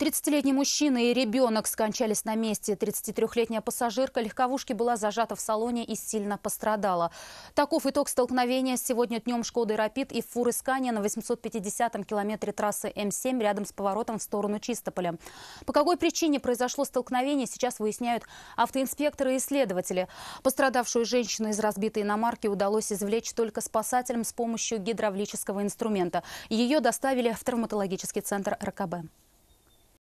30-летний мужчина и ребенок скончались на месте. 33-летняя пассажирка легковушки была зажата в салоне и сильно пострадала. Таков итог столкновения сегодня днем Шкода Рапид» и фуры «Скания» на 850-м километре трассы М7 рядом с поворотом в сторону Чистополя. По какой причине произошло столкновение, сейчас выясняют автоинспекторы и следователи. Пострадавшую женщину из разбитой иномарки удалось извлечь только спасателям с помощью гидравлического инструмента. Ее доставили в травматологический центр РКБ.